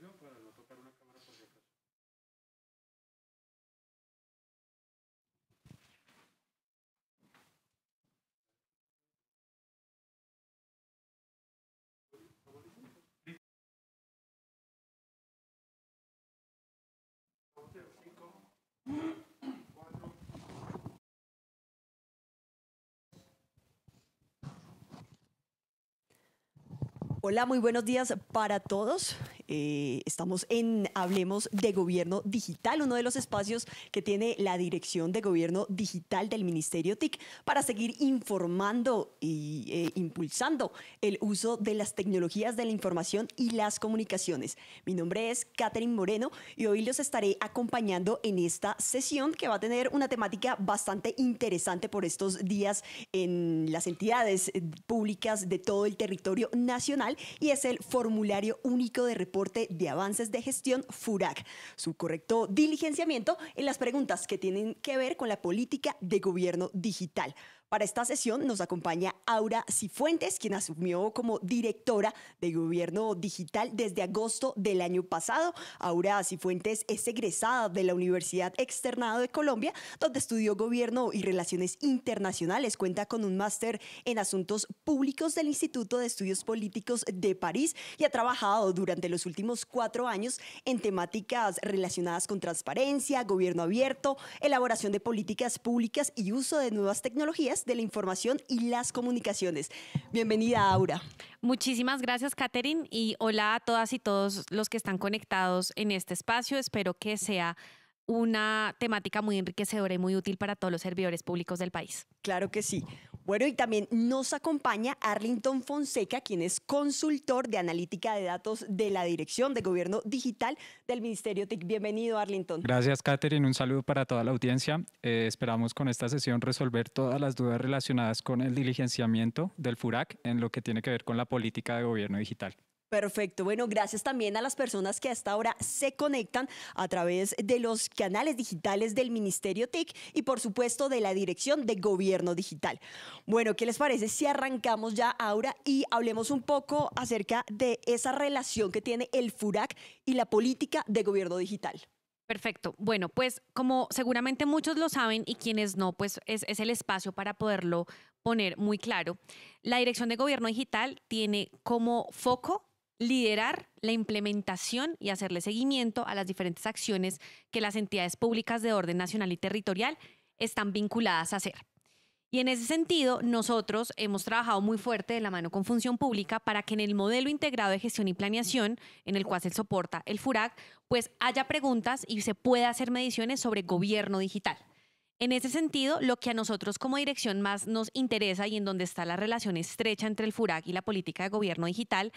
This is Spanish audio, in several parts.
No, para no tocar una cámara por si acaso. Hola, muy buenos días para todos. Eh, estamos en Hablemos de Gobierno Digital, uno de los espacios que tiene la Dirección de Gobierno Digital del Ministerio TIC para seguir informando e impulsando el uso de las tecnologías de la información y las comunicaciones. Mi nombre es Catherine Moreno y hoy los estaré acompañando en esta sesión que va a tener una temática bastante interesante por estos días en las entidades públicas de todo el territorio nacional y es el Formulario Único de Reporte de Avances de Gestión FURAC. Su correcto diligenciamiento en las preguntas que tienen que ver con la política de gobierno digital. Para esta sesión nos acompaña Aura Cifuentes, quien asumió como directora de Gobierno Digital desde agosto del año pasado. Aura Cifuentes es egresada de la Universidad Externado de Colombia, donde estudió Gobierno y Relaciones Internacionales. Cuenta con un máster en Asuntos Públicos del Instituto de Estudios Políticos de París y ha trabajado durante los últimos cuatro años en temáticas relacionadas con transparencia, gobierno abierto, elaboración de políticas públicas y uso de nuevas tecnologías de la información y las comunicaciones. Bienvenida, Aura. Muchísimas gracias, Catherine, y hola a todas y todos los que están conectados en este espacio. Espero que sea una temática muy enriquecedora y muy útil para todos los servidores públicos del país. Claro que sí. Bueno, y también nos acompaña Arlington Fonseca, quien es consultor de analítica de datos de la Dirección de Gobierno Digital del Ministerio TIC. Bienvenido, Arlington. Gracias, Catherine. Un saludo para toda la audiencia. Eh, esperamos con esta sesión resolver todas las dudas relacionadas con el diligenciamiento del FURAC en lo que tiene que ver con la política de gobierno digital. Perfecto. Bueno, gracias también a las personas que hasta ahora se conectan a través de los canales digitales del Ministerio TIC y por supuesto de la Dirección de Gobierno Digital. Bueno, ¿qué les parece si arrancamos ya ahora y hablemos un poco acerca de esa relación que tiene el FURAC y la política de gobierno digital? Perfecto. Bueno, pues como seguramente muchos lo saben y quienes no, pues es, es el espacio para poderlo poner muy claro. La Dirección de Gobierno Digital tiene como foco liderar la implementación y hacerle seguimiento a las diferentes acciones que las entidades públicas de orden nacional y territorial están vinculadas a hacer. Y en ese sentido, nosotros hemos trabajado muy fuerte de la mano con Función Pública para que en el modelo integrado de gestión y planeación, en el cual se soporta el FURAC, pues haya preguntas y se pueda hacer mediciones sobre gobierno digital. En ese sentido, lo que a nosotros como dirección más nos interesa y en donde está la relación estrecha entre el FURAC y la política de gobierno digital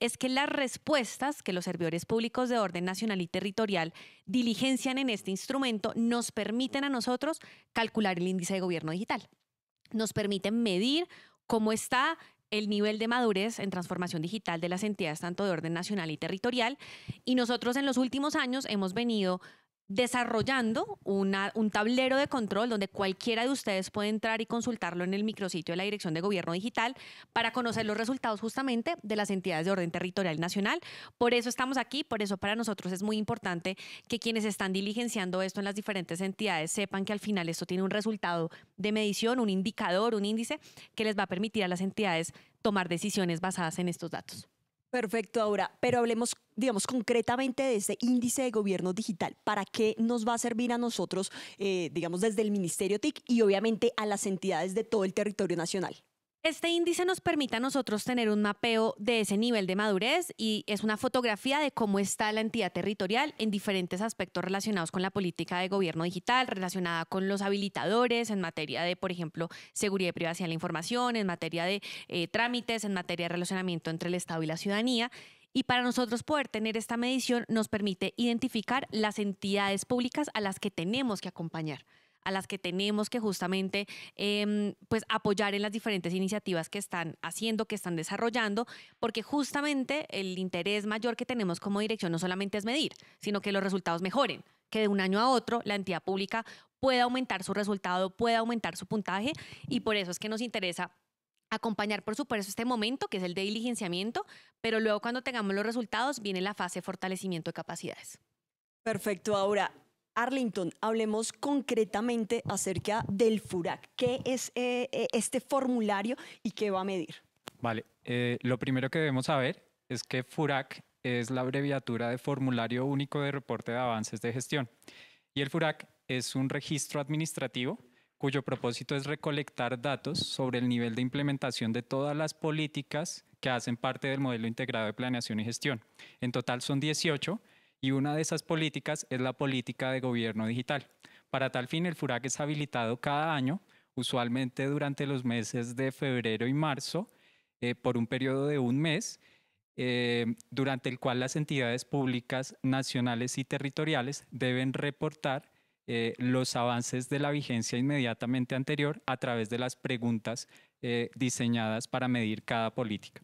es que las respuestas que los servidores públicos de orden nacional y territorial diligencian en este instrumento nos permiten a nosotros calcular el índice de gobierno digital. Nos permiten medir cómo está el nivel de madurez en transformación digital de las entidades tanto de orden nacional y territorial. Y nosotros en los últimos años hemos venido desarrollando un tablero de control donde cualquiera de ustedes puede entrar y consultarlo en el micrositio de la Dirección de Gobierno Digital para conocer los resultados justamente de las entidades de orden territorial nacional. Por eso estamos aquí, por eso para nosotros es muy importante que quienes están diligenciando esto en las diferentes entidades sepan que al final esto tiene un resultado de medición, un indicador, un índice que les va a permitir a las entidades tomar decisiones basadas en estos datos. Perfecto, ahora, pero hablemos, digamos, concretamente de este índice de gobierno digital. ¿Para qué nos va a servir a nosotros, eh, digamos, desde el Ministerio TIC y obviamente a las entidades de todo el territorio nacional? Este índice nos permite a nosotros tener un mapeo de ese nivel de madurez y es una fotografía de cómo está la entidad territorial en diferentes aspectos relacionados con la política de gobierno digital, relacionada con los habilitadores en materia de, por ejemplo, seguridad y privacidad de la información, en materia de eh, trámites, en materia de relacionamiento entre el Estado y la ciudadanía. Y para nosotros poder tener esta medición nos permite identificar las entidades públicas a las que tenemos que acompañar a las que tenemos que justamente em, pues apoyar en las diferentes iniciativas que están haciendo, que están desarrollando, porque justamente el interés mayor que tenemos como dirección no solamente es medir, sino que los resultados mejoren que de un año a otro la entidad pública pueda aumentar su resultado, pueda aumentar su puntaje y por eso es que nos interesa acompañar, por supuesto, este momento que es el de diligenciamiento, pero luego cuando tengamos los resultados viene la fase de fortalecimiento de capacidades. Perfecto, ahora Arlington, hablemos concretamente acerca del FURAC. ¿Qué es eh, eh, este formulario y qué va a medir? Vale, eh, lo primero que debemos saber es que FURAC es la abreviatura de Formulario Único de Reporte de Avances de Gestión. Y el FURAC es un registro administrativo cuyo propósito es recolectar datos sobre el nivel de implementación de todas las políticas que hacen parte del modelo integrado de planeación y gestión. En total son 18 y una de esas políticas es la política de gobierno digital. Para tal fin, el FURAC es habilitado cada año, usualmente durante los meses de febrero y marzo, eh, por un periodo de un mes, eh, durante el cual las entidades públicas nacionales y territoriales deben reportar eh, los avances de la vigencia inmediatamente anterior a través de las preguntas diseñadas para medir cada política.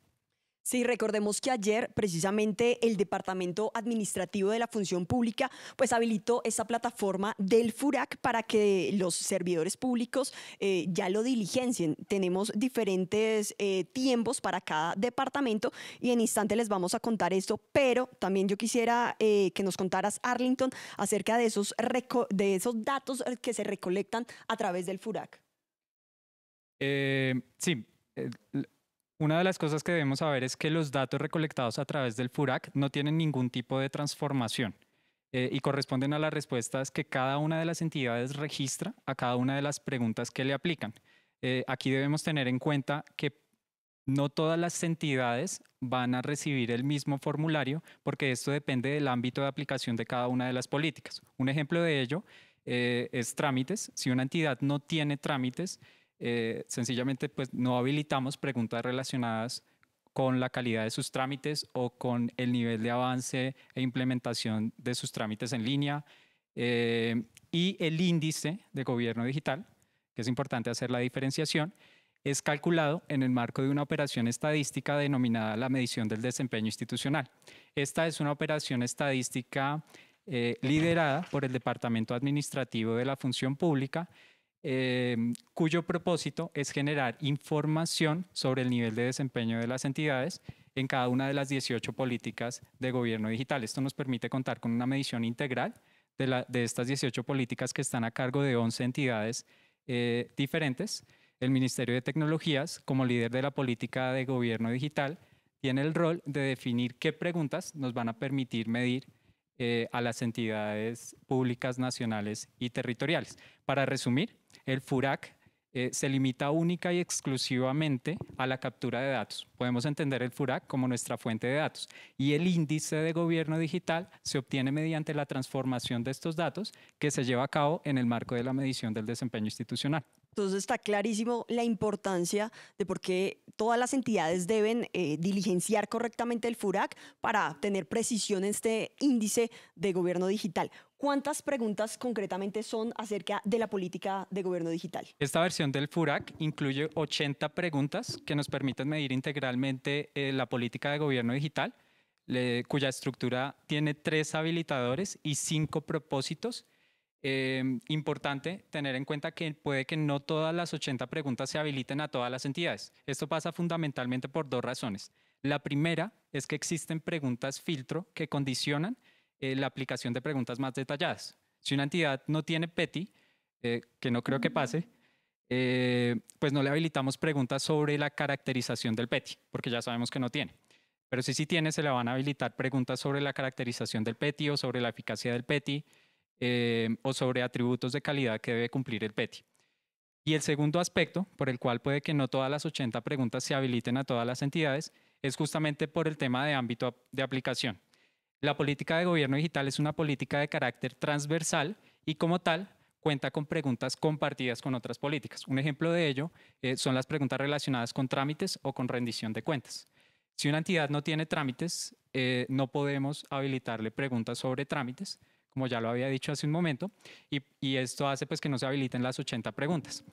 Sí, recordemos que ayer precisamente el Departamento Administrativo de la Función Pública pues habilitó esa plataforma del FURAC para que los servidores públicos eh, ya lo diligencien. Tenemos diferentes eh, tiempos para cada departamento y en instante les vamos a contar esto, pero también yo quisiera eh, que nos contaras, Arlington, acerca de esos, de esos datos que se recolectan a través del FURAC. sí, una de las cosas que debemos saber es que los datos recolectados a través del FURAC no tienen ningún tipo de transformación eh, y corresponden a las respuestas que cada una de las entidades registra a cada una de las preguntas que le aplican. Eh, aquí debemos tener en cuenta que no todas las entidades van a recibir el mismo formulario porque esto depende del ámbito de aplicación de cada una de las políticas. Un ejemplo de ello eh, es trámites. Si una entidad no tiene trámites, eh, sencillamente pues, no habilitamos preguntas relacionadas con la calidad de sus trámites o con el nivel de avance e implementación de sus trámites en línea. Eh, y el índice de gobierno digital, que es importante hacer la diferenciación, es calculado en el marco de una operación estadística denominada la medición del desempeño institucional. Esta es una operación estadística eh, liderada por el Departamento Administrativo de la Función Pública eh, cuyo propósito es generar información sobre el nivel de desempeño de las entidades en cada una de las 18 políticas de gobierno digital. Esto nos permite contar con una medición integral de, la, de estas 18 políticas que están a cargo de 11 entidades eh, diferentes. El Ministerio de Tecnologías, como líder de la política de gobierno digital, tiene el rol de definir qué preguntas nos van a permitir medir eh, a las entidades públicas nacionales y territoriales. Para resumir, el FURAC eh, se limita única y exclusivamente a la captura de datos. Podemos entender el FURAC como nuestra fuente de datos. Y el índice de gobierno digital se obtiene mediante la transformación de estos datos que se lleva a cabo en el marco de la medición del desempeño institucional. Entonces está clarísimo la importancia de por qué todas las entidades deben eh, diligenciar correctamente el FURAC para tener precisión en este índice de gobierno digital. ¿Cuántas preguntas concretamente son acerca de la política de gobierno digital? Esta versión del FURAC incluye 80 preguntas que nos permiten medir integralmente eh, la política de gobierno digital, cuya estructura tiene tres habilitadores y cinco propósitos Em, importante tener en cuenta que puede que no todas las 80 preguntas se habiliten a todas las entidades. Esto pasa fundamentalmente por dos razones. La primera es que existen preguntas filtro que condicionan eh, la aplicación de preguntas más detalladas. Si una entidad no tiene PETI, eh, que no creo que pase, eh, pues no le habilitamos preguntas sobre la caracterización del PETI, porque ya sabemos que no tiene. Pero si sí tiene, se le van a habilitar preguntas sobre la caracterización del PETI o sobre la eficacia del PETI, Em, o sobre atributos de calidad que debe cumplir el PETI. Y el segundo aspecto, por el cual puede que no todas las 80 preguntas se habiliten a todas las entidades, es justamente por el tema de ámbito de aplicación. La política de gobierno digital es una política de carácter transversal y como tal cuenta con preguntas compartidas con otras políticas. Un ejemplo de ello eh, son las preguntas relacionadas con trámites o con rendición de cuentas. Si una entidad no tiene trámites, eh, no podemos habilitarle preguntas sobre trámites, como ya lo había dicho hace un momento, y, esto hace pues que no se habiliten las 80 preguntas.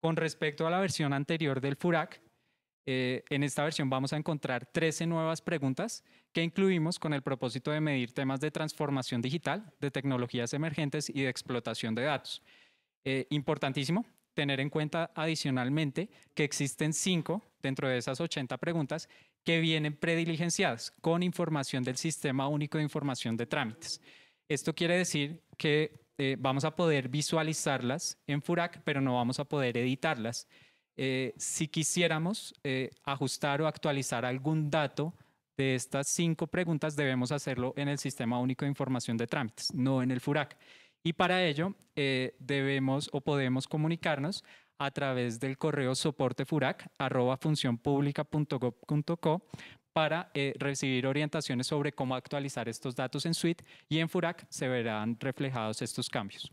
Con respecto a la versión anterior del FURAC, eh, en esta versión vamos a encontrar 13 nuevas preguntas que incluimos con el propósito de medir temas de transformación digital, de tecnologías emergentes y de explotación de datos. Eh, importantísimo tener en cuenta adicionalmente que existen 5 dentro de esas 80 preguntas que vienen prediligenciadas con información del Sistema Único de Información de Trámites. Esto quiere decir que eh, vamos a poder visualizarlas en Furac, pero no vamos a poder editarlas. Eh, si quisiéramos eh, ajustar o actualizar algún dato de estas cinco preguntas, debemos hacerlo en el Sistema Único de Información de Trámites, no en el FURAC. Y para ello debemos o podemos comunicarnos a través del correo soporte para eh, recibir orientaciones sobre cómo actualizar estos datos en Suite y en Furac se verán reflejados estos cambios.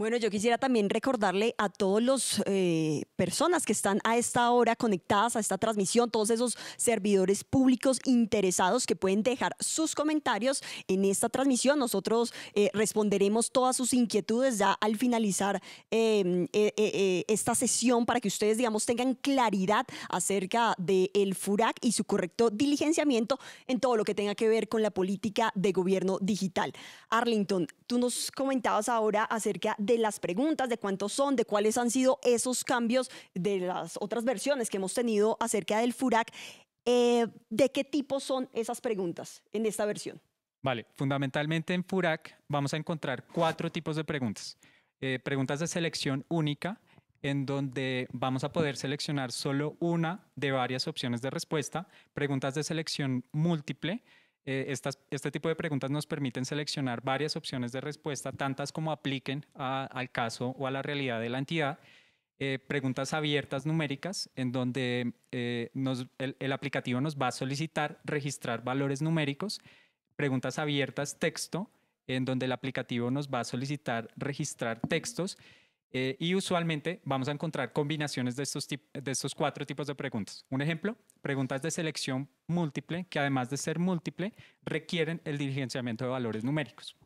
Bueno, yo quisiera también recordarle a todas las eh, personas que están a esta hora conectadas a esta transmisión, todos esos servidores públicos interesados que pueden dejar sus comentarios en esta transmisión. Nosotros eh, responderemos todas sus inquietudes ya al finalizar em, e, e, e, esta sesión para que ustedes, digamos, tengan claridad acerca del FURAC y su correcto diligenciamiento en todo lo que tenga que ver con la política de gobierno digital. Arlington, tú nos comentabas ahora acerca de de las preguntas, de cuántos son, de cuáles han sido esos cambios de las otras versiones que hemos tenido acerca del FURAC. Eh, ¿De qué tipo son esas preguntas en esta versión? Vale, fundamentalmente en FURAC vamos a encontrar cuatro tipos de preguntas. Eh, preguntas de selección única, en donde vamos a poder seleccionar solo una de varias opciones de respuesta. Preguntas de selección múltiple, eh, estas, este tipo de preguntas nos permiten seleccionar varias opciones de respuesta, tantas como apliquen al caso o a la realidad de la entidad. Eh, preguntas abiertas numéricas, en donde eh, el, aplicativo nos va a solicitar registrar valores numéricos. Preguntas abiertas texto, en donde el aplicativo nos va a solicitar registrar textos. Eh, y usualmente vamos a encontrar combinaciones de estos, de estos cuatro tipos de preguntas. Un ejemplo, preguntas de selección múltiple, que además de ser múltiple, requieren el diligenciamiento de valores numéricos.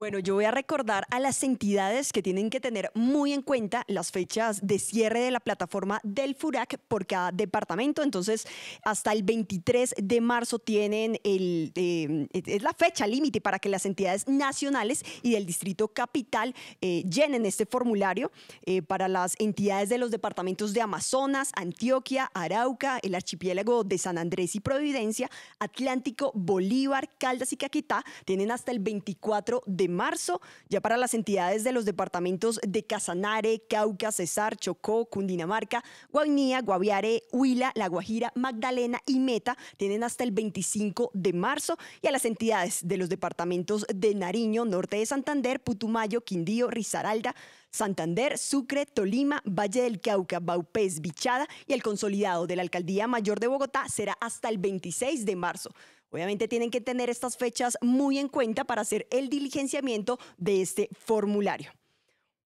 Bueno, yo voy a recordar a las entidades que tienen que tener muy en cuenta las fechas de cierre de la plataforma del FURAC por cada departamento. Entonces, hasta el 23 de marzo tienen el, eh, es la fecha límite para que las entidades nacionales y del Distrito Capital eh, llenen este formulario eh, para las entidades de los departamentos de Amazonas, Antioquia, Arauca, el archipiélago de San Andrés y Providencia, Atlántico, Bolívar, Caldas y Caquetá. Tienen hasta el 24 de marzo, ya para las entidades de los departamentos de Casanare, Cauca, Cesar, Chocó, Cundinamarca, Guainía, Guaviare, Huila, La Guajira, Magdalena y Meta, tienen hasta el 25 de marzo y a las entidades de los departamentos de Nariño, Norte de Santander, Putumayo, Quindío, Risaralda, Santander, Sucre, Tolima, Valle del Cauca, Baupés, Bichada y el consolidado de la Alcaldía Mayor de Bogotá será hasta el 26 de marzo. Obviamente tienen que tener estas fechas muy en cuenta para hacer el diligenciamiento de este formulario.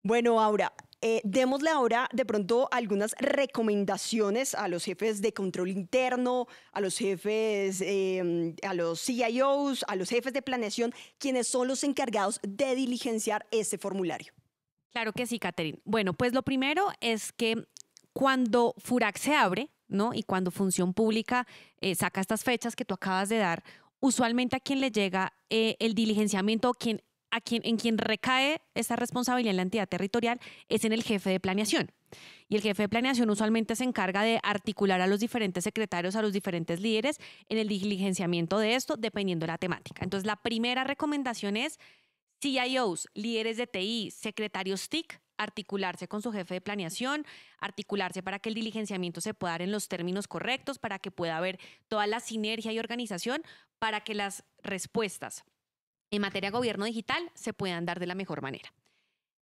Bueno, ahora eh, démosle ahora de pronto algunas recomendaciones a los jefes de control interno, a los jefes, em, a los CIOs, a los jefes de planeación, quienes son los encargados de diligenciar este formulario. Claro que sí, Catherine. Bueno, pues lo primero es que cuando FURAC se abre, ¿no? Y cuando Función Pública eh, saca estas fechas que tú acabas de dar, usualmente a quien le llega eh, el diligenciamiento, quien, a quien, en quien recae esta responsabilidad en la entidad territorial, es en el jefe de planeación. Y el jefe de planeación usualmente se encarga de articular a los diferentes secretarios, a los diferentes líderes en el diligenciamiento de esto, dependiendo de la temática. Entonces, la primera recomendación es CIOs, líderes de TI, secretarios TIC, articularse con su jefe de planeación, articularse para que el diligenciamiento se pueda dar en los términos correctos, para que pueda haber toda la sinergia y organización, para que las respuestas en materia de gobierno digital se puedan dar de la mejor manera.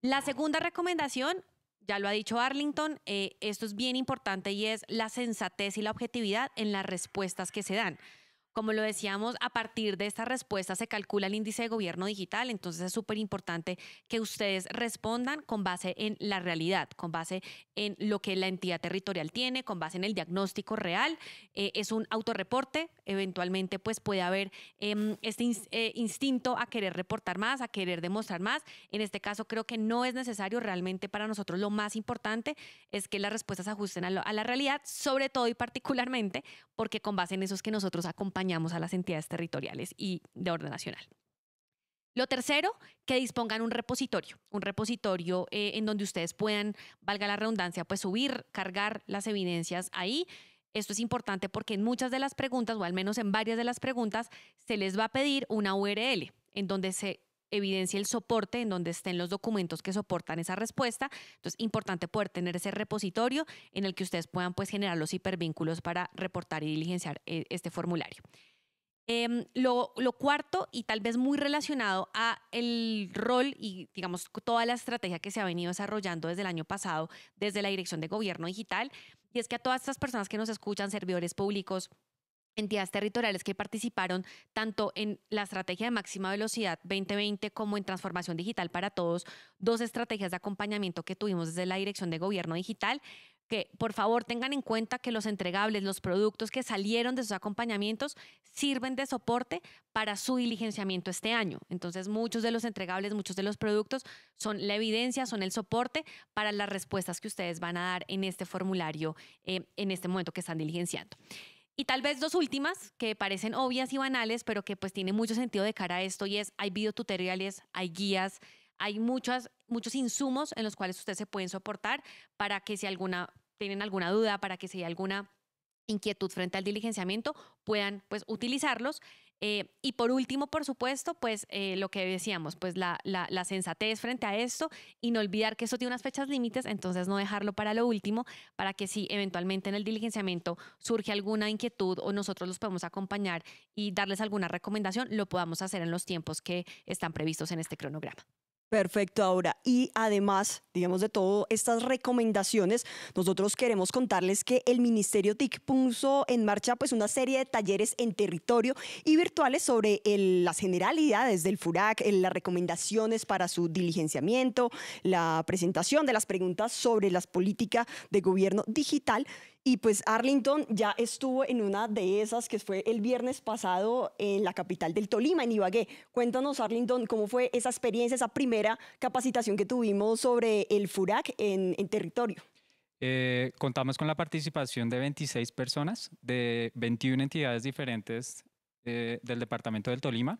La segunda recomendación, ya lo ha dicho Arlington, eh, esto es bien importante y es la sensatez y la objetividad en las respuestas que se dan. Como lo decíamos, a partir de esta respuesta se calcula el índice de gobierno digital, entonces es súper importante que ustedes respondan con base en la realidad, con base en lo que la entidad territorial tiene, con base en el diagnóstico real. Eh, es un autorreporte, eventualmente pues puede haber em, este eh, instinto a querer reportar más, a querer demostrar más. En este caso creo que no es necesario, realmente para nosotros lo más importante es que las respuestas ajusten a, a la realidad, sobre todo y particularmente porque con base en esos que nosotros acompañamos a las entidades territoriales y de orden nacional. Lo tercero, que dispongan un repositorio, un repositorio eh, en donde ustedes puedan, valga la redundancia, pues subir, cargar las evidencias ahí. Esto es importante porque en muchas de las preguntas, o al menos en varias de las preguntas, se les va a pedir una URL en donde se evidencia el soporte en donde estén los documentos que soportan esa respuesta. Entonces, es importante poder tener ese repositorio en el que ustedes puedan pues, generar los hipervínculos para reportar y diligenciar eh, este formulario. Em, lo, lo, cuarto y tal vez muy relacionado a el rol y digamos toda la estrategia que se ha venido desarrollando desde el año pasado desde la Dirección de Gobierno Digital y es que a todas estas personas que nos escuchan, servidores públicos, entidades territoriales que participaron tanto en la estrategia de máxima velocidad 2020 como en transformación digital para todos, dos estrategias de acompañamiento que tuvimos desde la Dirección de Gobierno Digital que por favor tengan en cuenta que los entregables, los productos que salieron de sus acompañamientos sirven de soporte para su diligenciamiento este año. Entonces, muchos de los entregables, muchos de los productos son la evidencia, son el soporte para las respuestas que ustedes van a dar en este formulario eh, en este momento que están diligenciando. Y tal vez dos últimas que parecen obvias y banales, pero que pues tiene mucho sentido de cara a esto y es hay videotutoriales, hay guías, hay muchas, muchos insumos en los cuales ustedes se pueden soportar para que si alguna tienen alguna duda, para que si hay alguna inquietud frente al diligenciamiento, puedan pues utilizarlos. Eh, y por último, por supuesto, pues eh, lo que decíamos, pues la, la, sensatez frente a esto y no olvidar que eso tiene unas fechas límites, entonces no dejarlo para lo último, para que si eventualmente en el diligenciamiento surge alguna inquietud o nosotros los podemos acompañar y darles alguna recomendación, lo podamos hacer en los tiempos que están previstos en este cronograma. Perfecto, ahora, Y además, digamos de todo, estas recomendaciones, nosotros queremos contarles que el Ministerio TIC puso en marcha pues una serie de talleres en territorio y virtuales sobre las generalidades del FURAC, las recomendaciones para su diligenciamiento, la presentación de las preguntas sobre las políticas de gobierno digital y pues Arlington ya estuvo en una de esas que fue el viernes pasado en la capital del Tolima, en Ibagué. Cuéntanos, Arlington, cómo fue esa experiencia, esa primera capacitación que tuvimos sobre el FURAC en, territorio. Eh, contamos con la participación de 26 personas de 21 entidades diferentes eh, del departamento del Tolima.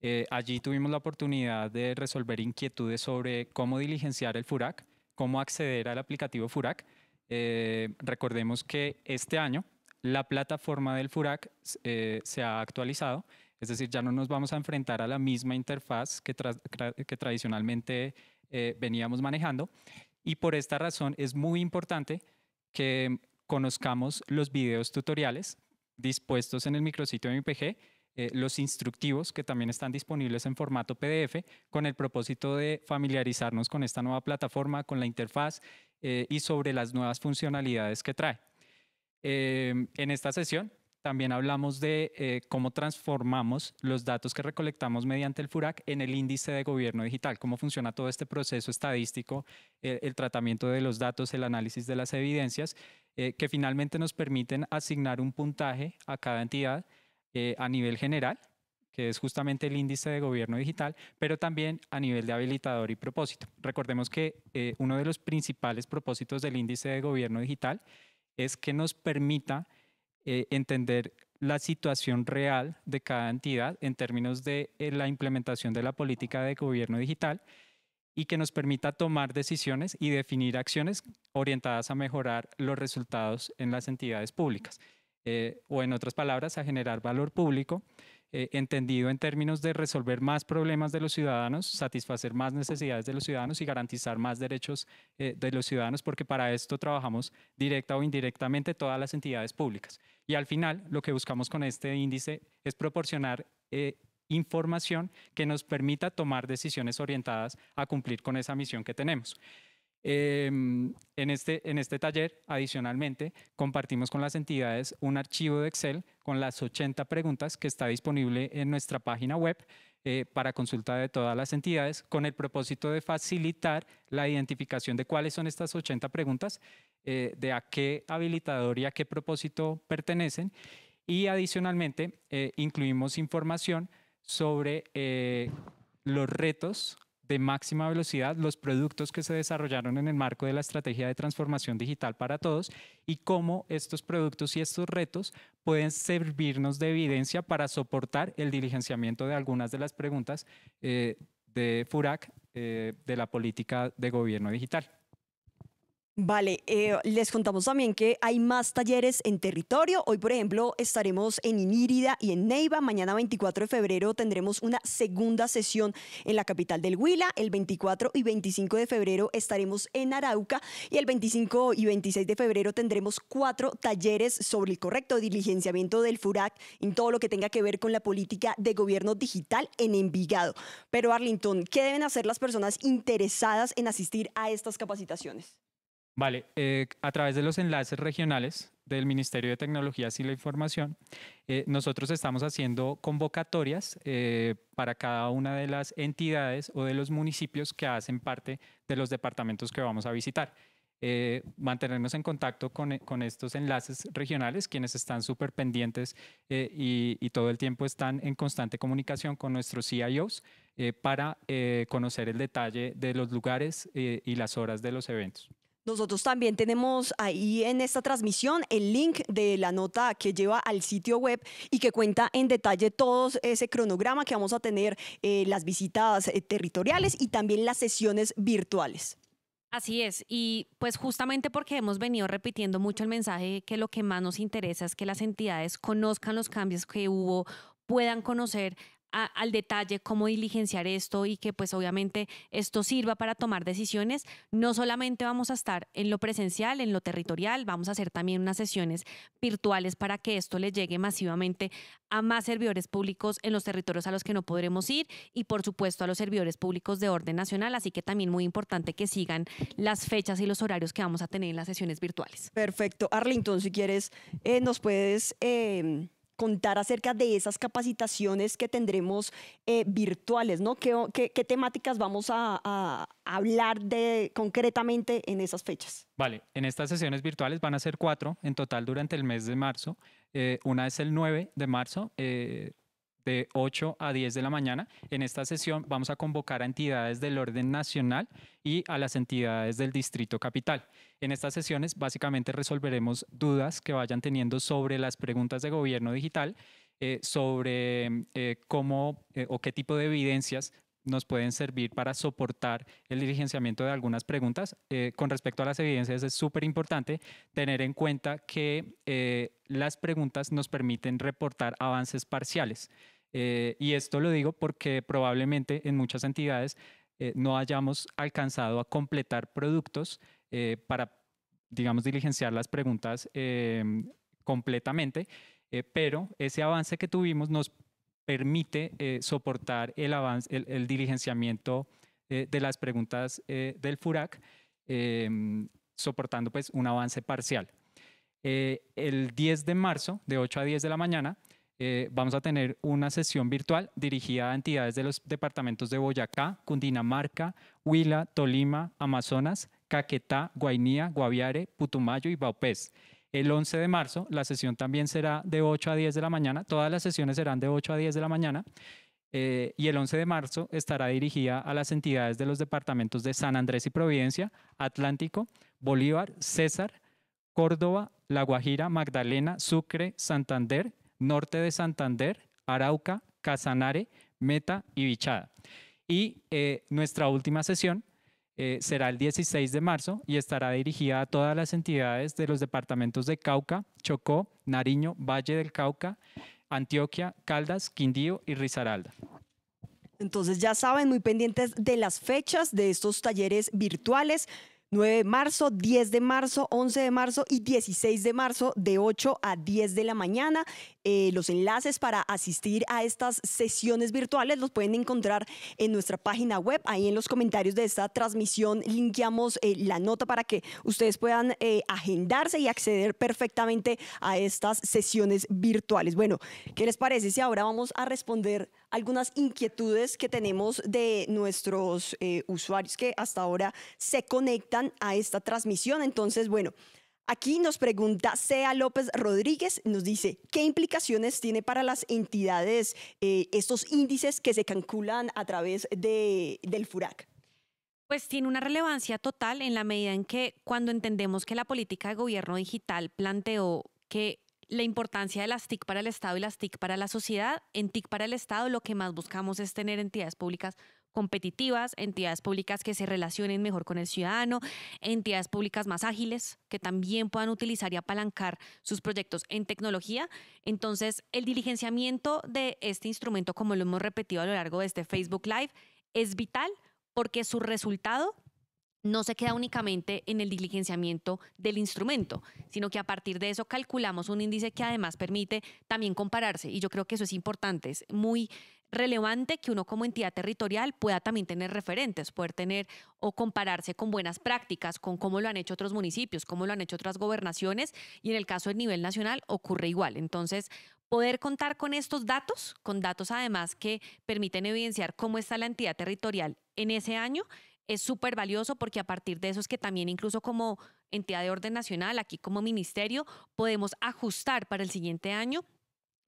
Eh, allí tuvimos la oportunidad de resolver inquietudes sobre cómo diligenciar el FURAC, cómo acceder al aplicativo FURAC eh, recordemos que este año la plataforma del FURAC eh, se ha actualizado, es decir, ya no nos vamos a enfrentar a la misma interfaz que, tradicionalmente eh, veníamos manejando. Y por esta razón es muy importante que conozcamos los videos tutoriales dispuestos en el micrositio de MPG, los instructivos que también están disponibles en formato PDF, con el propósito de familiarizarnos con esta nueva plataforma, con la interfaz eh, y sobre las nuevas funcionalidades que trae. Em, en esta sesión también hablamos de eh, cómo transformamos los datos que recolectamos mediante el FURAC en el índice de gobierno digital, cómo funciona todo este proceso estadístico, el tratamiento de los datos, el análisis de las evidencias, eh, que finalmente nos permiten asignar un puntaje a cada entidad a nivel general que es justamente el índice de gobierno digital, pero también a nivel de habilitador y propósito. Recordemos que eh, uno de los principales propósitos del índice de gobierno digital es que nos permita eh, entender la situación real de cada entidad en términos de eh, la implementación de la política de gobierno digital y que nos permita tomar decisiones y definir acciones orientadas a mejorar los resultados en las entidades públicas, o en otras palabras, a generar valor público eh, entendido en términos de resolver más problemas de los ciudadanos, satisfacer más necesidades de los ciudadanos y garantizar más derechos eh, de los ciudadanos, porque para esto trabajamos directa o indirectamente todas las entidades públicas. Y al final, lo que buscamos con este índice es proporcionar eh, información que nos permita tomar decisiones orientadas a cumplir con esa misión que tenemos. Em, en, este, en este taller, adicionalmente, compartimos con las entidades un archivo de Excel con las 80 preguntas que está disponible en nuestra página web eh, para consulta de todas las entidades con el propósito de facilitar la identificación de cuáles son estas 80 preguntas, eh, de a qué habilitador y a qué propósito pertenecen. Y adicionalmente, eh, incluimos información sobre los retos de máxima velocidad los productos que se desarrollaron en el marco de la estrategia de transformación digital para todos y cómo estos productos y estos retos pueden servirnos de evidencia para soportar el diligenciamiento de algunas de las preguntas eh, de FURAC eh, de la política de gobierno digital. Vale, eh, les contamos también que hay más talleres en territorio. Hoy, por ejemplo, estaremos en Inírida y en Neiva. Mañana 24 de febrero tendremos una segunda sesión en la capital del Huila. El 24 y 25 de febrero estaremos en Arauca y el 25 y 26 de febrero tendremos cuatro talleres sobre el correcto diligenciamiento del FURAC en todo lo que tenga que ver con la política de gobierno digital en Envigado. Pero Arlington, ¿qué deben hacer las personas interesadas en asistir a estas capacitaciones? Vale, eh, a través de los enlaces regionales del Ministerio de Tecnologías y la Información, eh, nosotros estamos haciendo convocatorias eh, para cada una de las entidades o de los municipios que hacen parte de los departamentos que vamos a visitar. mantenernos en contacto con, estos enlaces regionales, quienes están súper pendientes y, todo el tiempo están en constante comunicación con nuestros CIOs para conocer el detalle de los lugares y las horas de los eventos. Nosotros también tenemos ahí en esta transmisión el link de la nota que lleva al sitio web y que cuenta en detalle todo ese cronograma que vamos a tener, eh, las visitas eh, territoriales y también las sesiones virtuales. Así es, y pues justamente porque hemos venido repitiendo mucho el mensaje que lo que más nos interesa es que las entidades conozcan los cambios que hubo, puedan conocer al detalle cómo diligenciar esto y que pues obviamente esto sirva para tomar decisiones. No solamente vamos a estar en lo presencial, en lo territorial, vamos a hacer también unas sesiones virtuales para que esto le llegue masivamente a más servidores públicos en los territorios a los que no podremos ir y por supuesto a los servidores públicos de orden nacional. Así que también muy importante que sigan las fechas y los horarios que vamos a tener en las sesiones virtuales. Perfecto. Arlington, si quieres, eh, nos puedes... Em, contar acerca de esas capacitaciones que tendremos eh, virtuales, ¿no? ¿Qué, temáticas vamos a, hablar de concretamente en esas fechas? Vale, en estas sesiones virtuales van a ser cuatro en total durante el mes de marzo. Eh, una es el 9 de marzo, eh, de 8 a 10 de la mañana. En esta sesión vamos a convocar a entidades del orden nacional y a las entidades del Distrito Capital. En estas sesiones básicamente resolveremos dudas que vayan teniendo sobre las preguntas de gobierno digital, eh, sobre eh, cómo eh, o qué tipo de evidencias nos pueden servir para soportar el diligenciamiento de algunas preguntas. con respecto a las evidencias, es súper importante tener en cuenta que las preguntas nos permiten reportar avances parciales. Eh, y esto lo digo porque probablemente en muchas entidades eh, no hayamos alcanzado a completar productos eh, para, digamos, diligenciar las preguntas completamente, pero ese avance que tuvimos nos permite soportar el, avance, el diligenciamiento de las preguntas del FURAC, soportando pues un avance parcial. el 10 de marzo, de 8 a 10 de la mañana, eh, vamos a tener una sesión virtual dirigida a entidades de los departamentos de Boyacá, Cundinamarca, Huila, Tolima, Amazonas, Caquetá, Guainía, Guaviare, Putumayo y Baupés. El 11 de marzo, la sesión también será de 8 a 10 de la mañana. Todas las sesiones serán de 8 a 10 de la mañana. Eh, y el 11 de marzo estará dirigida a las entidades de los departamentos de San Andrés y Providencia, Atlántico, Bolívar, César, Córdoba, La Guajira, Magdalena, Sucre, Santander, Norte de Santander, Arauca, Casanare, Meta y Vichada. Y eh, nuestra última sesión eh, será el 16 de marzo y estará dirigida a todas las entidades de los departamentos de Cauca, Chocó, Nariño, Valle del Cauca, Antioquia, Caldas, Quindío y Risaralda. Entonces ya saben, muy pendientes de las fechas de estos talleres virtuales. 9 de marzo, 10 de marzo, 11 de marzo y 16 de marzo de 8 a 10 de la mañana. Eh, los enlaces para asistir a estas sesiones virtuales los pueden encontrar en nuestra página web. Ahí en los comentarios de esta transmisión linkeamos eh, la nota para que ustedes puedan eh, agendarse y acceder perfectamente a estas sesiones virtuales. Bueno, ¿qué les parece si ahora vamos a responder algunas inquietudes que tenemos de nuestros eh, usuarios que hasta ahora se conectan a esta transmisión. Entonces, bueno, Aquí nos pregunta Sea López Rodríguez, nos dice, ¿qué implicaciones tiene para las entidades eh, estos índices que se calculan a través de, del FURAC? Pues tiene una relevancia total en la medida en que cuando entendemos que la política de gobierno digital planteó que la importancia de las TIC para el Estado y las TIC para la sociedad. En TIC para el Estado lo que más buscamos es tener entidades públicas competitivas, entidades públicas que se relacionen mejor con el ciudadano, entidades públicas más ágiles que también puedan utilizar y apalancar sus proyectos en tecnología. Entonces, el diligenciamiento de este instrumento, como lo hemos repetido a lo largo de este Facebook Live, es vital porque su resultado no se queda únicamente en el diligenciamiento del instrumento, sino que a partir de eso calculamos un índice que además permite también compararse. Y yo creo que eso es importante, es muy relevante que uno como entidad territorial pueda también tener referentes, poder tener o compararse con buenas prácticas, con cómo lo han hecho otros municipios, cómo lo han hecho otras gobernaciones y en el caso del nivel nacional ocurre igual. Entonces, poder contar con estos datos, con datos además que permiten evidenciar cómo está la entidad territorial en ese año, es súper valioso porque a partir de eso es que también incluso como entidad de orden nacional, aquí como ministerio, podemos ajustar para el siguiente año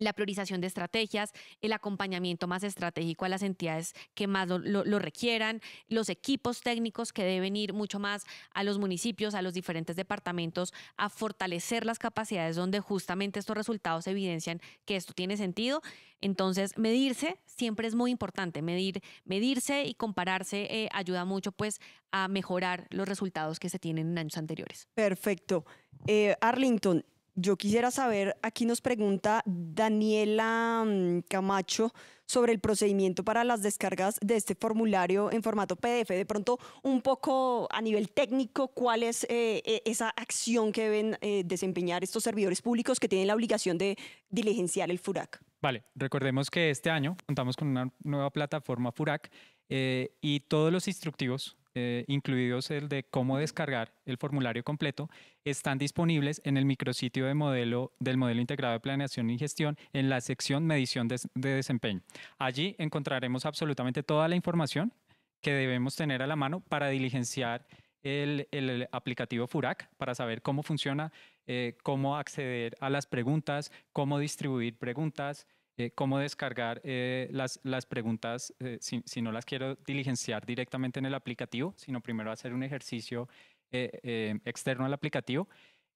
la priorización de estrategias, el acompañamiento más estratégico a las entidades que más lo, requieran, los equipos técnicos que deben ir mucho más a los municipios, a los diferentes departamentos, a fortalecer las capacidades donde justamente estos resultados evidencian que esto tiene sentido. Entonces, medirse siempre es muy importante, medir, medirse y compararse eh, ayuda mucho pues a mejorar los resultados que se tienen en años anteriores. Perfecto. Eh, Arlington, yo quisiera saber, aquí nos pregunta Daniela mm, Camacho sobre el procedimiento para las descargas de este formulario en formato PDF. De pronto, un poco a nivel técnico, ¿cuál es eh, e, esa acción que deben eh, desempeñar estos servidores públicos que tienen la obligación de diligenciar el FURAC? Vale, recordemos que este año contamos con una nueva plataforma FURAC eh, y todos los instructivos eh, incluidos el de cómo descargar el formulario completo, están disponibles en el micrositio del modelo integrado de planeación y gestión en la sección medición de, desempeño. Allí encontraremos absolutamente toda la información que debemos tener a la mano para diligenciar el, aplicativo FURAC para saber cómo funciona, eh, cómo acceder a las preguntas, cómo distribuir preguntas, eh, cómo descargar eh, las, las, preguntas, eh, si, si, no las quiero diligenciar directamente en el aplicativo, sino primero hacer un ejercicio externo al aplicativo.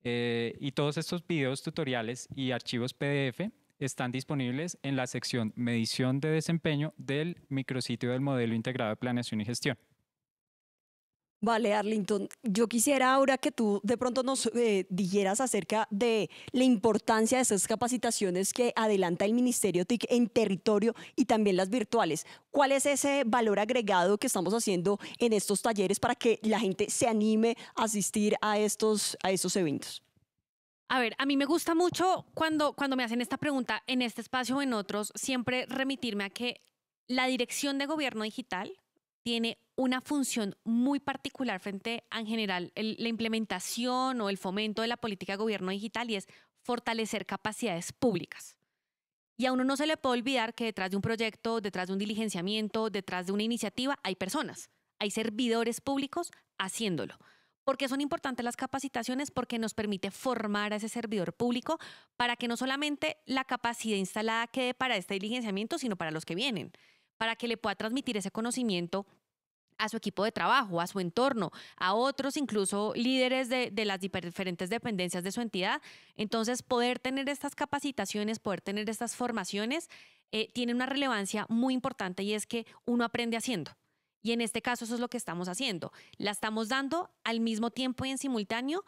y todos estos videos, tutoriales y archivos PDF están disponibles en la sección Medición de desempeño del micrositio del modelo integrado de planeación y gestión. Vale, Arlington, yo quisiera ahora que tú de pronto nos eh, dijeras acerca de la importancia de esas capacitaciones que adelanta el Ministerio TIC en territorio y también las virtuales. ¿Cuál es ese valor agregado que estamos haciendo en estos talleres para que la gente se anime a asistir a estos, a estos eventos? A ver, a mí me gusta mucho cuando, cuando me hacen esta pregunta en este espacio o en otros, siempre remitirme a que la Dirección de Gobierno Digital tiene una función muy particular frente a, en general, la implementación o el fomento de la política de gobierno digital y es fortalecer capacidades públicas. Y a uno no se le puede olvidar que detrás de un proyecto, detrás de un diligenciamiento, detrás de una iniciativa, hay personas, hay servidores públicos haciéndolo. ¿Por qué son importantes las capacitaciones? Porque nos permite formar a ese servidor público para que no solamente la capacidad instalada quede para este diligenciamiento, sino para los que vienen, para que le pueda transmitir ese conocimiento a su equipo de trabajo, a su entorno, a otros, incluso líderes de, las diferentes dependencias de su entidad. Entonces, poder tener estas capacitaciones, poder tener estas formaciones, eh, tiene una relevancia muy importante y es que uno aprende haciendo. Y en este caso eso es lo que estamos haciendo. La estamos dando al mismo tiempo y en simultáneo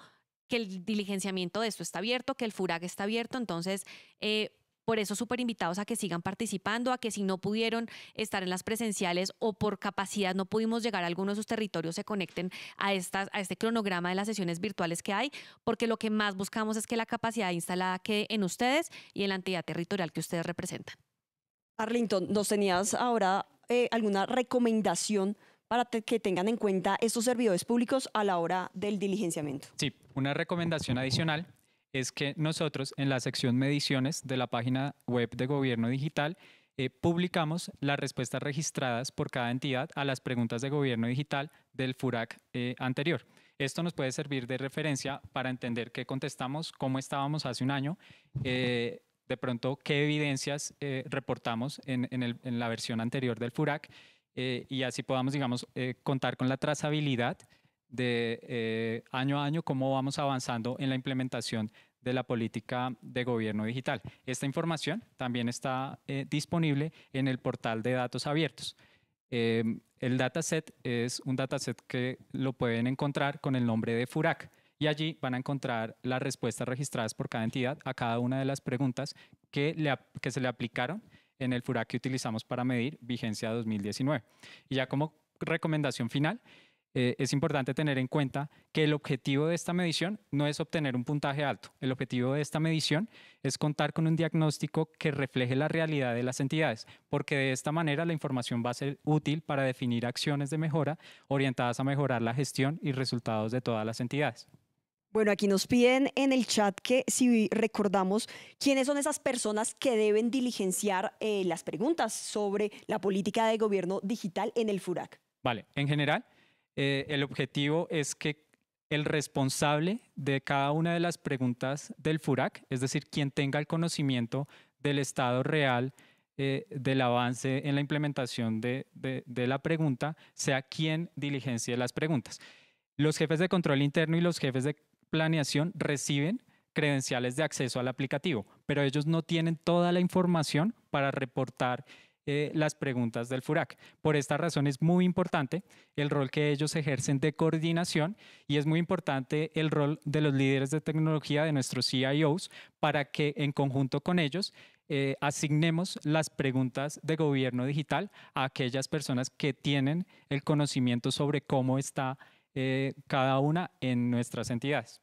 que el diligenciamiento de esto está abierto, que el FURAG está abierto. Entonces, eh, por eso súper invitados a que sigan participando, a que si no pudieron estar en las presenciales o por capacidad no pudimos llegar a alguno de sus territorios, se conecten a, a este cronograma de las sesiones virtuales que hay, porque lo que más buscamos es que la capacidad instalada quede en ustedes y en la entidad territorial que ustedes representan. Arlington, nos tenías ahora eh, alguna recomendación para que tengan en cuenta estos servidores públicos a la hora del diligenciamiento. Sí, una recomendación adicional es que nosotros en la sección mediciones de la página web de gobierno digital eh, publicamos las respuestas registradas por cada entidad a las preguntas de gobierno digital del FURAC eh, anterior. Esto nos puede servir de referencia para entender qué contestamos, cómo estábamos hace un año, eh, de pronto qué evidencias reportamos en, en, la versión anterior del FURAC y así podamos, digamos, contar con la trazabilidad de eh, año a año cómo vamos avanzando en la implementación de la política de gobierno digital. Esta información también está eh, disponible en el portal de datos abiertos. Eh, el dataset es un dataset que lo pueden encontrar con el nombre de FURAC y allí van a encontrar las respuestas registradas por cada entidad a cada una de las preguntas que, que se le aplicaron en el FURAC que utilizamos para medir vigencia 2019. Y ya como recomendación final, eh, es importante tener en cuenta que el objetivo de esta medición no es obtener un puntaje alto. El objetivo de esta medición es contar con un diagnóstico que refleje la realidad de las entidades, porque de esta manera la información va a ser útil para definir acciones de mejora orientadas a mejorar la gestión y resultados de todas las entidades. Bueno, aquí nos piden en el chat que si recordamos quiénes son esas personas que deben diligenciar eh, las preguntas sobre la política de gobierno digital en el FURAC. Vale, en general, eh, el objetivo es que el responsable de cada una de las preguntas del FURAC, es decir, quien tenga el conocimiento del estado real eh, del avance en la implementación de, de la pregunta, sea quien diligencie las preguntas. Los jefes de control interno y los jefes de planeación reciben credenciales de acceso al aplicativo, pero ellos no tienen toda la información para reportar eh, las preguntas del FURAC. Por esta razón es muy importante el rol que ellos ejercen de coordinación y es muy importante el rol de los líderes de tecnología de nuestros CIOs para que en conjunto con ellos eh, asignemos las preguntas de gobierno digital a aquellas personas que tienen el conocimiento sobre cómo está eh, cada una en nuestras entidades.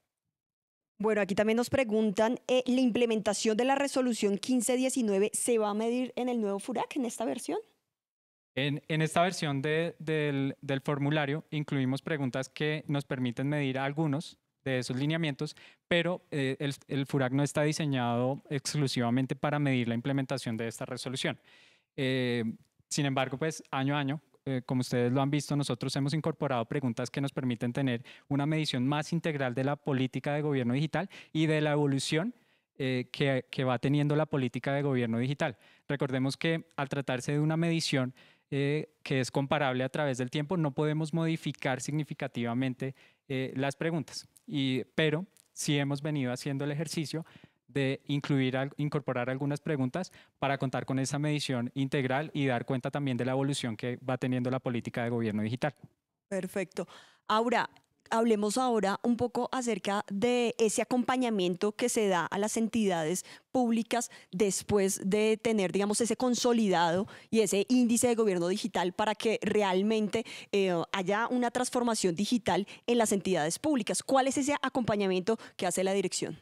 Bueno, aquí también nos preguntan, eh, ¿la implementación de la resolución 1519 se va a medir en el nuevo FURAC, en esta versión? En, esta versión del, formulario incluimos preguntas que nos permiten medir algunos de esos lineamientos, pero eh, el, FURAC no está diseñado exclusivamente para medir la implementación de esta resolución. Eh, sin embargo, pues año a año eh, como ustedes lo han visto, nosotros hemos incorporado preguntas que nos permiten tener una medición más integral de la política de gobierno digital y de la evolución eh, que, va teniendo la política de gobierno digital. Recordemos que al tratarse de una medición eh, que es comparable a través del tiempo, no podemos modificar significativamente las preguntas, pero sí hemos venido haciendo el ejercicio de incluir, incorporar algunas preguntas para contar con esa medición integral y dar cuenta también de la evolución que va teniendo la política de gobierno digital. Perfecto. Ahora, hablemos ahora un poco acerca de ese acompañamiento que se da a las entidades públicas después de tener, digamos, ese consolidado y ese índice de gobierno digital para que realmente eh, haya una transformación digital en las entidades públicas. ¿Cuál es ese acompañamiento que hace la dirección?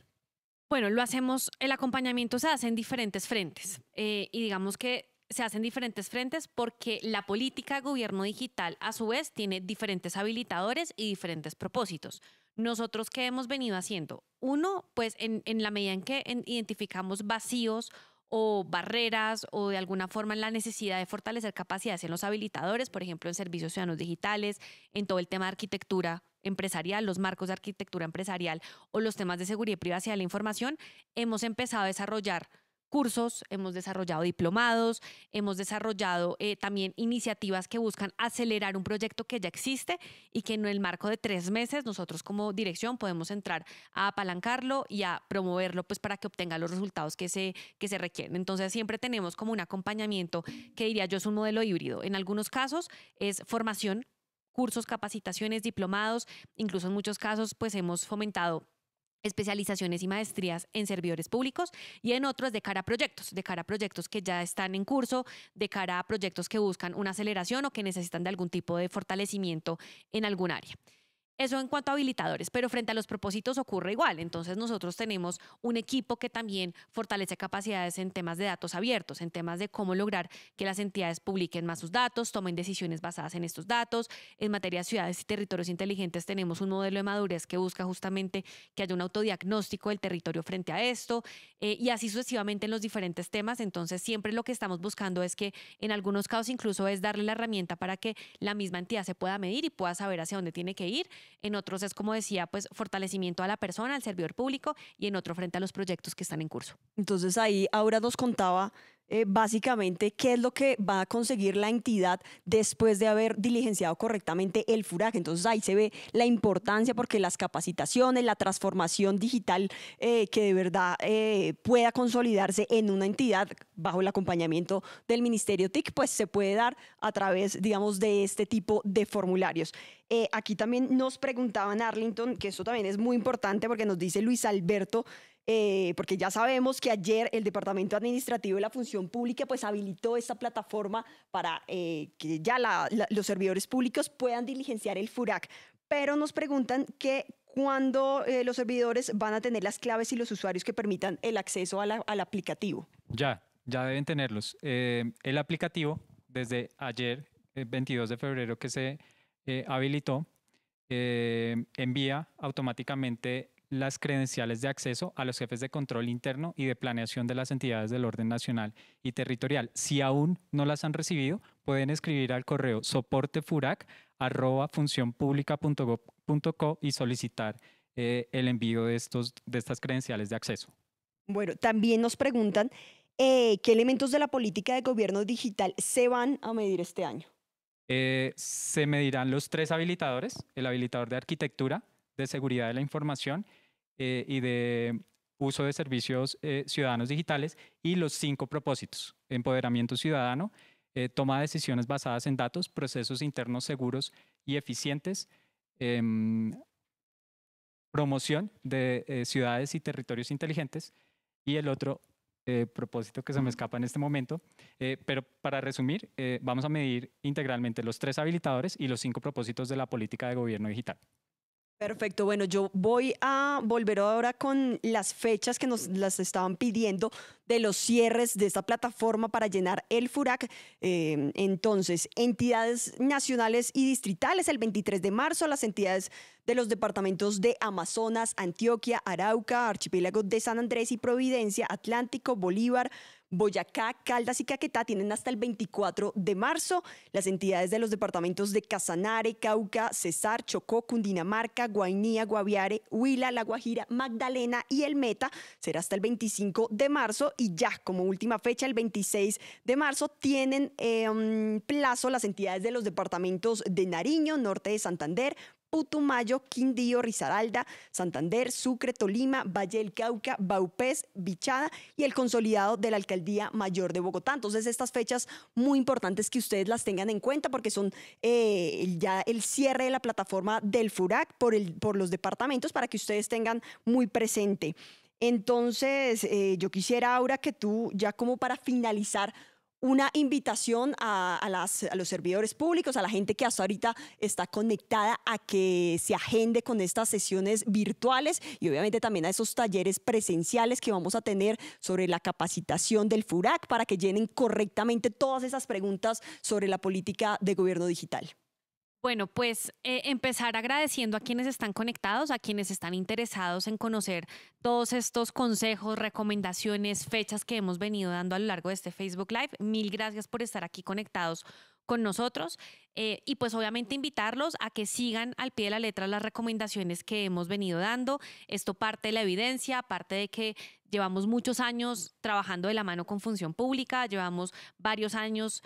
Bueno, lo hacemos, el acompañamiento se hace en diferentes frentes eh, y digamos que se hacen diferentes frentes porque la política de gobierno digital a su vez tiene diferentes habilitadores y diferentes propósitos. Nosotros qué hemos venido haciendo? Uno, pues en, la medida en que identificamos vacíos o barreras o de alguna forma la necesidad de fortalecer capacidades en los habilitadores, por ejemplo, en servicios ciudadanos digitales, en todo el tema de arquitectura empresarial, los marcos de arquitectura empresarial o los temas de seguridad y privacidad de la información, hemos empezado a desarrollar cursos, hemos desarrollado diplomados, hemos desarrollado eh, también iniciativas que buscan acelerar un proyecto que ya existe y que en el marco de tres meses nosotros como dirección podemos entrar a apalancarlo y a promoverlo pues para que obtenga los resultados que se, que se requieren. Entonces siempre tenemos como un acompañamiento que diría yo es un modelo híbrido. En algunos casos es formación cursos, capacitaciones, diplomados, incluso en muchos casos pues hemos fomentado especializaciones y maestrías en servidores públicos y en otros de cara a proyectos, de cara a proyectos que ya están en curso, de cara a proyectos que buscan una aceleración o que necesitan de algún tipo de fortalecimiento en algún área. Eso en cuanto a habilitadores, pero frente a los propósitos ocurre igual. Entonces nosotros tenemos un equipo que también fortalece capacidades en temas de datos abiertos, en temas de cómo lograr que las entidades publiquen más sus datos, tomen decisiones basadas en estos datos. En materia de ciudades y territorios inteligentes tenemos un modelo de madurez que busca justamente que haya un autodiagnóstico del territorio frente a esto eh, y así sucesivamente en los diferentes temas. Entonces siempre lo que estamos buscando es que en algunos casos incluso es darle la herramienta para que la misma entidad se pueda medir y pueda saber hacia dónde tiene que ir en otros es, como decía, pues fortalecimiento a la persona, al servidor público y en otro frente a los proyectos que están en curso. Entonces ahí Aura nos contaba eh, básicamente qué es lo que va a conseguir la entidad después de haber diligenciado correctamente el furaje. Entonces ahí se ve la importancia porque las capacitaciones, la transformación digital eh, que de verdad eh, pueda consolidarse en una entidad bajo el acompañamiento del Ministerio TIC, pues se puede dar a través, digamos, de este tipo de formularios. aquí también nos preguntaban, Arlington, que eso también es muy importante porque nos dice Luis Alberto, eh, porque ya sabemos que ayer el Departamento Administrativo de la Función Pública pues habilitó esta plataforma para eh, que ya los servidores públicos puedan diligenciar el FURAC, pero nos preguntan que cuándo eh, los servidores van a tener las claves y los usuarios que permitan el acceso al aplicativo. Ya, ya deben tenerlos. el aplicativo, desde ayer, 22 de febrero, que se habilitó, envía automáticamente las credenciales de acceso a los jefes de control interno y de planeación de las entidades del orden nacional y territorial. Si aún no las han recibido, pueden escribir al correo soportefurac.funcionpublica.gov.co y solicitar eh, el envío de, estos, de estas credenciales de acceso. Bueno, también nos preguntan eh, qué elementos de la política de gobierno digital se van a medir este año. Eh, se medirán los tres habilitadores, el habilitador de arquitectura, de seguridad de la información eh, y de uso de servicios eh, ciudadanos digitales y los cinco propósitos. Empoderamiento ciudadano, eh, toma de decisiones basadas en datos, procesos internos seguros y eficientes, em, promoción de ciudades y territorios inteligentes y el otro propósito que se me escapa en este momento. pero para resumir, vamos a medir integralmente los tres habilitadores y los cinco propósitos de la política de gobierno digital. Perfecto, bueno, yo voy a volver ahora con las fechas que nos las estaban pidiendo de los cierres de esta plataforma para llenar el FURAC. Eh, entonces, entidades nacionales y distritales el 23 de marzo, las entidades de los departamentos de Amazonas, Antioquia, Arauca, Archipiélago de San Andrés y Providencia, Atlántico, Bolívar, Boyacá, Caldas y Caquetá tienen hasta el 24 de marzo. Las entidades de los departamentos de Casanare, Cauca, Cesar, Chocó, Cundinamarca, Guainía, Guaviare, Huila, La Guajira, Magdalena y El Meta será hasta el 25 de marzo y ya como última fecha, el 26 de marzo, tienen em, plazo las entidades de los departamentos de Nariño, Norte de Santander, Putumayo, Quindío, Risaralda, Santander, Sucre, Tolima, Valle del Cauca, Baupés, Bichada y el consolidado de la Alcaldía Mayor de Bogotá. Entonces, estas fechas muy importantes que ustedes las tengan en cuenta porque son eh, ya el cierre de la plataforma del FURAC por, el, por los departamentos para que ustedes tengan muy presente. Entonces, eh, yo quisiera, ahora que tú, ya como para finalizar, una invitación a, los servidores públicos, a la gente que hasta ahorita está conectada a que se agende con estas sesiones virtuales y obviamente también a esos talleres presenciales que vamos a tener sobre la capacitación del FURAC para que llenen correctamente todas esas preguntas sobre la política de gobierno digital. Bueno, pues eh, empezar agradeciendo a quienes están conectados, a quienes están interesados en conocer todos estos consejos, recomendaciones, fechas que hemos venido dando a lo largo de este Facebook Live. Mil gracias por estar aquí conectados con nosotros eh, y pues obviamente invitarlos a que sigan al pie de la letra las recomendaciones que hemos venido dando. Esto parte de la evidencia, parte de que llevamos muchos años trabajando de la mano con función pública, llevamos varios años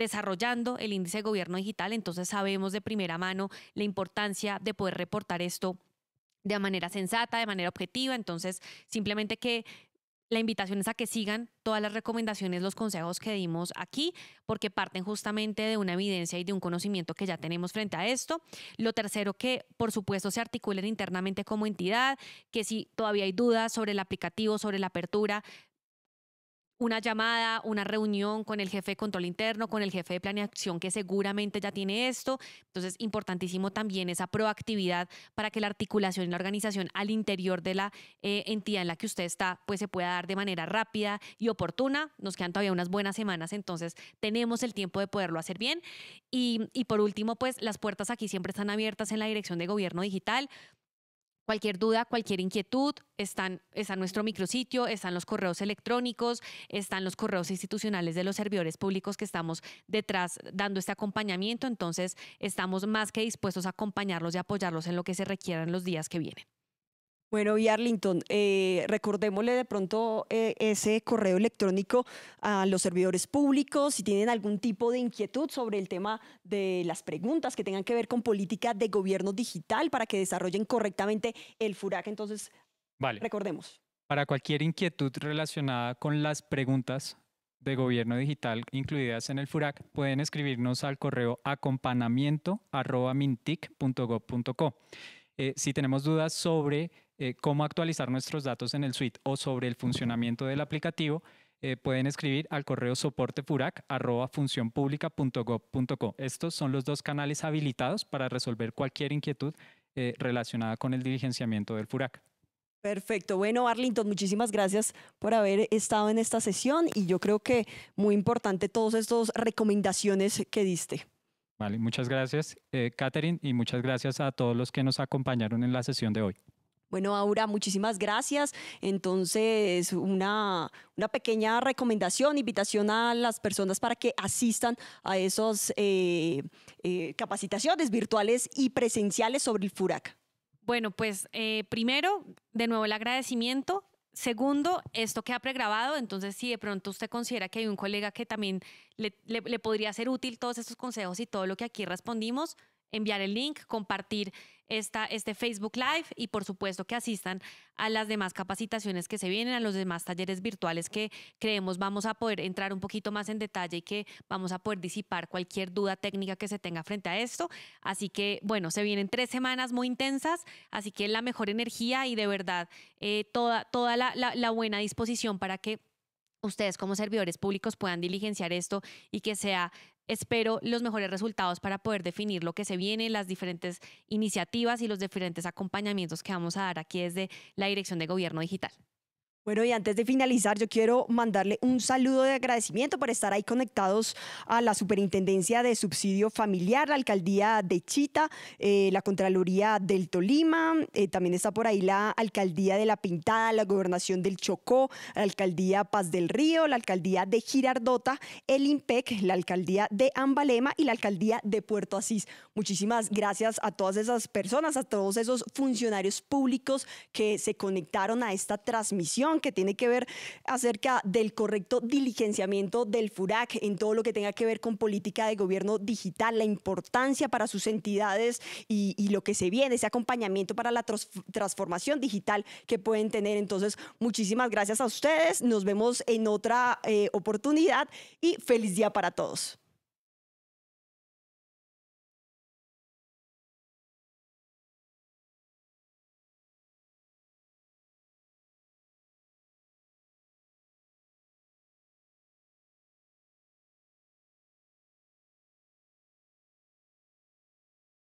desarrollando el índice de gobierno digital, entonces sabemos de primera mano la importancia de poder reportar esto de manera sensata, de manera objetiva, entonces simplemente que la invitación es a que sigan todas las recomendaciones, los consejos que dimos aquí, porque parten justamente de una evidencia y de un conocimiento que ya tenemos frente a esto. Lo tercero, que por supuesto se articulen internamente como entidad, que si todavía hay dudas sobre el aplicativo, sobre la apertura, una llamada, una reunión con el jefe de control interno, con el jefe de planeación que seguramente ya tiene esto. Entonces, importantísimo también esa proactividad para que la articulación y la organización al interior de la eh, entidad en la que usted está, pues se pueda dar de manera rápida y oportuna. Nos quedan todavía unas buenas semanas, entonces tenemos el tiempo de poderlo hacer bien. Y, y por último, pues las puertas aquí siempre están abiertas en la dirección de gobierno digital Cualquier duda, cualquier inquietud, están, está nuestro micrositio, están los correos electrónicos, están los correos institucionales de los servidores públicos que estamos detrás dando este acompañamiento. Entonces, estamos más que dispuestos a acompañarlos y apoyarlos en lo que se requiera en los días que vienen. Bueno, y Arlington, eh, recordémosle de pronto eh, ese correo electrónico a los servidores públicos, si tienen algún tipo de inquietud sobre el tema de las preguntas que tengan que ver con política de gobierno digital para que desarrollen correctamente el FURAC. Entonces, vale. recordemos. Para cualquier inquietud relacionada con las preguntas de gobierno digital incluidas en el FURAC, pueden escribirnos al correo acompañamiento.mintic.gov.co. Eh, si tenemos dudas sobre eh, cómo actualizar nuestros datos en el suite o sobre el funcionamiento del aplicativo, eh, pueden escribir al correo soportefurac.funcionpublica.gov.co. Estos son los dos canales habilitados para resolver cualquier inquietud eh, relacionada con el diligenciamiento del FURAC. Perfecto. Bueno, Arlington, muchísimas gracias por haber estado en esta sesión y yo creo que muy importante todas estas recomendaciones que diste. Vale, muchas gracias, Catherine, y muchas gracias a todos los que nos acompañaron en la sesión de hoy. Bueno, Aura, muchísimas gracias. Entonces, una, una pequeña recomendación, invitación a las personas para que asistan a esas eh, eh, capacitaciones virtuales y presenciales sobre el FURAC. Bueno, pues eh, primero, de nuevo el agradecimiento. Segundo, esto queda pregrabado, entonces si de pronto usted considera que hay un colega que también le podría ser útil todos estos consejos y todo lo que aquí respondimos, enviar el link, compartir este Facebook Live y por supuesto que asistan a las demás capacitaciones que se vienen, a los demás talleres virtuales que creemos vamos a poder entrar un poquito más en detalle y que vamos a poder disipar cualquier duda técnica que se tenga frente a esto. Así que bueno, se vienen tres semanas muy intensas, así que la mejor energía y de verdad eh, toda, toda la buena disposición para que ustedes como servidores públicos puedan diligenciar esto y que sea espero los mejores resultados para poder definir lo que se viene, las diferentes iniciativas y los diferentes acompañamientos que vamos a dar aquí desde la Dirección de Gobierno Digital. Bueno, y antes de finalizar, yo quiero mandarle un saludo de agradecimiento por estar ahí conectados a la Superintendencia de Subsidio Familiar, la Alcaldía de Chita, eh, la Contraloría del Tolima, eh, también está por ahí la Alcaldía de La Pintada, la Gobernación del Chocó, la Alcaldía Paz del Río, la Alcaldía de Girardota, el IMPEC, la Alcaldía de Ambalema y la Alcaldía de Puerto Asís. Muchísimas gracias a todas esas personas, a todos esos funcionarios públicos que se conectaron a esta transmisión que tiene que ver acerca del correcto diligenciamiento del FURAC en todo lo que tenga que ver con política de gobierno digital, la importancia para sus entidades y, lo que se viene, ese acompañamiento para la transformación digital que pueden tener. Entonces, muchísimas gracias a ustedes. Nos vemos en otra eh, oportunidad y feliz día para todos.